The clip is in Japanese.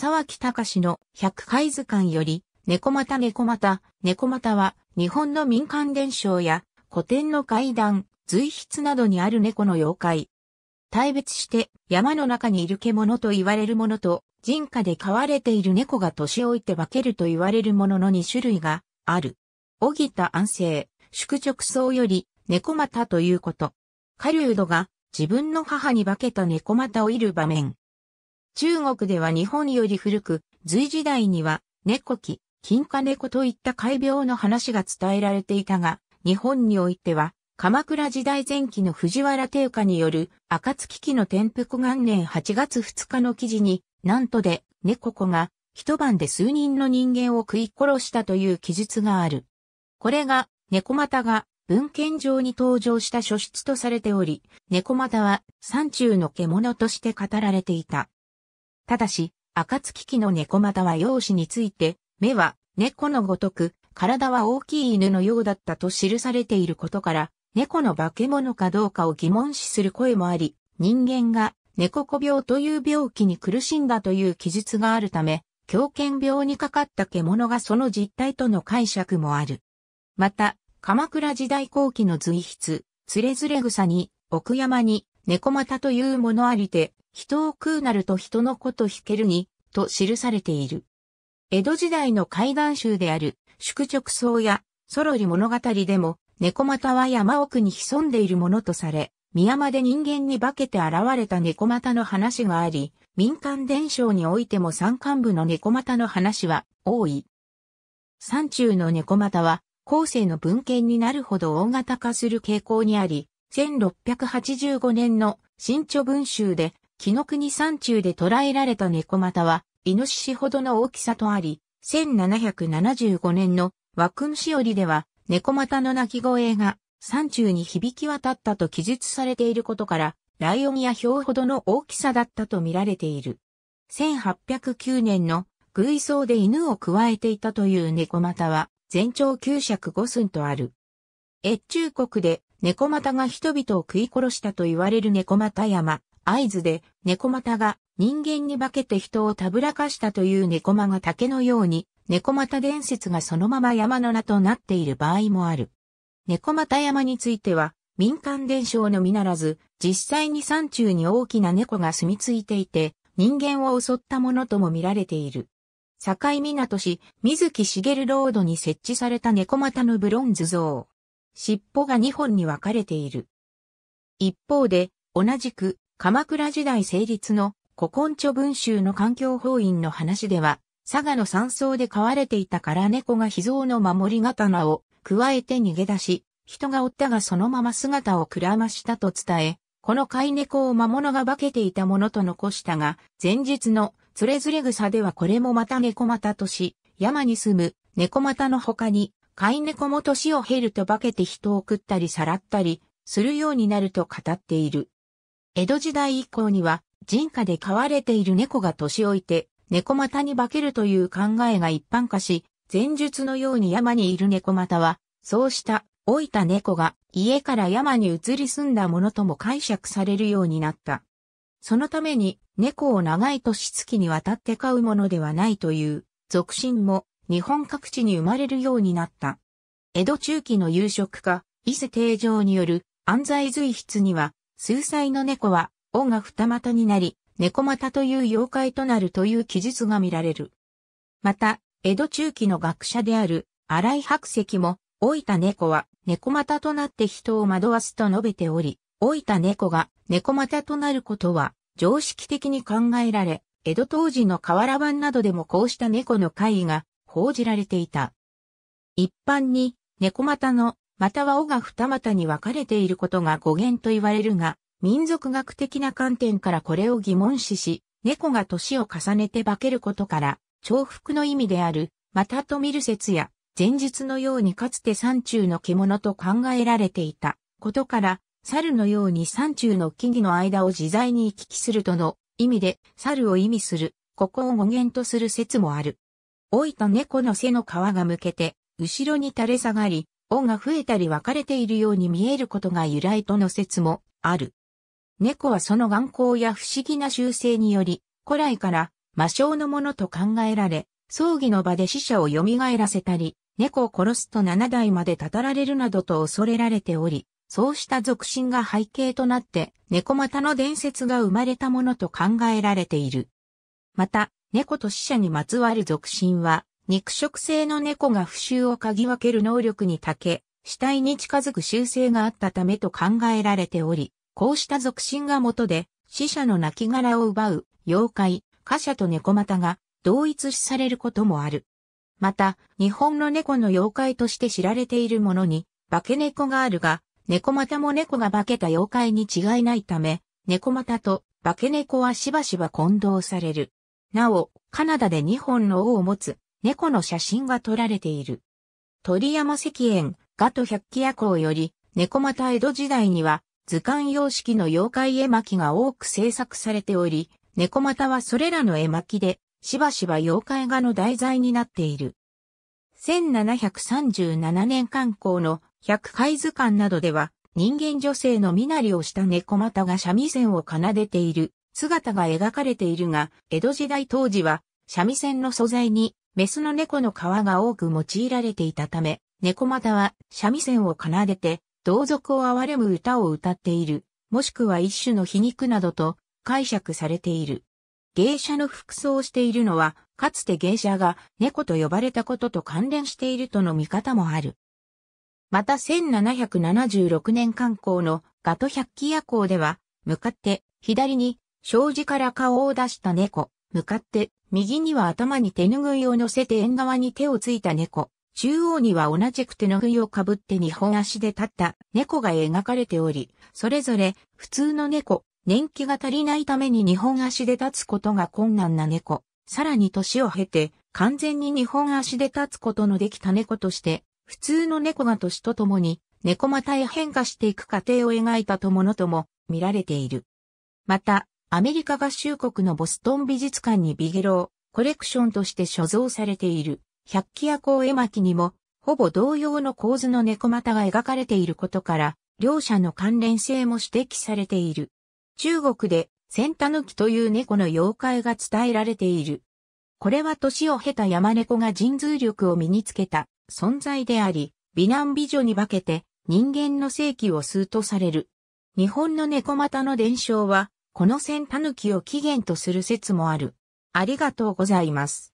沢木隆の百回図鑑より、猫又猫又、猫又は日本の民間伝承や古典の怪談、随筆などにある猫の妖怪。大別して山の中にいる獣と言われるものと人家で飼われている猫が年老いて化けると言われるものの2種類がある。小木田安静、宿直草より猫又ということ。狩人が自分の母に化けた猫又をいる場面。中国では日本より古く、隋時代には、猫気、金貨猫といった怪病の話が伝えられていたが、日本においては、鎌倉時代前期の藤原定家による、暁期の天覆元年8月2日の記事に、なんとで、猫子が、一晩で数人の人間を食い殺したという記述がある。これが、猫股が、文献上に登場した書出とされており、猫股は、山中の獣として語られていた。ただし、暁期の猫又は容姿について、目は猫のごとく、体は大きい犬のようだったと記されていることから、猫の化け物かどうかを疑問視する声もあり、人間が猫子病という病気に苦しんだという記述があるため、狂犬病にかかった獣がその実態との解釈もある。また、鎌倉時代後期の随筆、つれづれ草に、奥山に、猫股というものありて、人を食うなると人のこと引けるに、と記されている。江戸時代の怪談集である、宿直草や、ソロリ物語でも、猫股は山奥に潜んでいるものとされ、宮間で人間に化けて現れた猫股の話があり、民間伝承においても山間部の猫股の話は多い。山中の猫股は、後世の文献になるほど大型化する傾向にあり、1685年の新著文集で木の国山中で捕らえられた猫股は、イノシシほどの大きさとあり、1775年の枠主織では、猫股の鳴き声が山中に響き渡ったと記述されていることから、ライオンやヒョウほどの大きさだったと見られている。1809年の偶装で犬を加えていたという猫股は、全長9尺5寸とある。越中国で猫股が人々を食い殺したと言われる猫股山、合図で、猫股が人間に化けて人をたぶらかしたという猫間が竹のように、猫股伝説がそのまま山の名となっている場合もある。猫股山については、民間伝承のみならず、実際に山中に大きな猫が住み着いていて、人間を襲ったものとも見られている。境港市、水木しげるロードに設置された猫股のブロンズ像。尻尾が2本に分かれている。一方で、同じく鎌倉時代成立の古今著文集の環境法院の話では、佐賀の山荘で飼われていたから猫が秘蔵の守り刀を加えて逃げ出し、人が追ったがそのまま姿をくらましたと伝え、この飼い猫を魔物が化けていたものと残したが、前日のつれずれ草ではこれもまた猫股とし、山に住む猫股の他に、飼い猫も年を経ると化けて人を食ったりさらったりするようになると語っている。江戸時代以降には、人家で飼われている猫が年老いて、猫股に化けるという考えが一般化し、前述のように山にいる猫股は、そうした老いた猫が家から山に移り住んだものとも解釈されるようになった。そのために猫を長い年月にわたって飼うものではないという俗信も日本各地に生まれるようになった。江戸中期の夕食家、伊勢定常による安西随筆には数歳の猫は、尾が二股になり、猫股という妖怪となるという記述が見られる。また、江戸中期の学者である荒井白石も、老いた猫は猫股となって人を惑わすと述べており、老いた猫が猫股となることは常識的に考えられ、江戸当時の瓦版などでもこうした猫の怪異が報じられていた。一般に猫股のまたは尾が二股に分かれていることが語源と言われるが、民族学的な観点からこれを疑問視し、猫が年を重ねて化けることから、重複の意味である、またと見る説や、前述のようにかつて山中の獣と考えられていたことから、猿のように山中の木々の間を自在に行き来するとの意味で、猿を意味する、ここを語源とする説もある。老いた猫の背の皮が向けて、後ろに垂れ下がり、尾が増えたり分かれているように見えることが由来との説もある。猫はその眼光や不思議な習性により、古来から魔性のものと考えられ、葬儀の場で死者を蘇らせたり、猫を殺すと七代までたたられるなどと恐れられており、そうした俗心が背景となって、猫股の伝説が生まれたものと考えられている。また、猫と死者にまつわる俗心は、肉食性の猫が不臭を嗅ぎ分ける能力に長け、死体に近づく習性があったためと考えられており、こうした属心が元で、死者の亡骸を奪う、妖怪、貨車と猫股が同一視されることもある。また、日本の猫の妖怪として知られているものに、化け猫があるが、猫股も猫が化けた妖怪に違いないため、猫股と化け猫はしばしば混同される。なお、カナダで2本の尾を持つ猫の写真が撮られている。鳥山石園、ガト百鬼夜行より、猫又江戸時代には、図鑑様式の妖怪絵巻が多く制作されており、猫又はそれらの絵巻で、しばしば妖怪画の題材になっている。1737年刊行の百回図鑑などでは、人間女性の身なりをした猫又が三味線を奏でている姿が描かれているが、江戸時代当時は三味線の素材にメスの猫の皮が多く用いられていたため、猫又は三味線を奏でて、同族を憐れむ歌を歌っている、もしくは一種の皮肉などと解釈されている。芸者の服装をしているのは、かつて芸者が猫と呼ばれたことと関連しているとの見方もある。また1776年観光のガト百鬼夜行では、向かって左に障子から顔を出した猫、向かって、右には頭に手拭いを乗せて縁側に手をついた猫。中央には同じく手拭いをかぶって二本足で立った猫が描かれており、それぞれ普通の猫、年季が足りないために二本足で立つことが困難な猫、さらに年を経て完全に二本足で立つことのできた猫として、普通の猫が年とともに猫股へ変化していく過程を描いたとものとも見られている。また、アメリカ合衆国のボストン美術館にビゲロー、コレクションとして所蔵されている、百鬼夜行絵巻にも、ほぼ同様の構図の猫股が描かれていることから、両者の関連性も指摘されている。中国で、センタヌキという猫の妖怪が伝えられている。これは年を経た山猫が神通力を身につけた存在であり、美男美女に化けて人間の正気を吸うとされる。日本の猫股の伝承はこの線狸を起源とする説もある。ありがとうございます。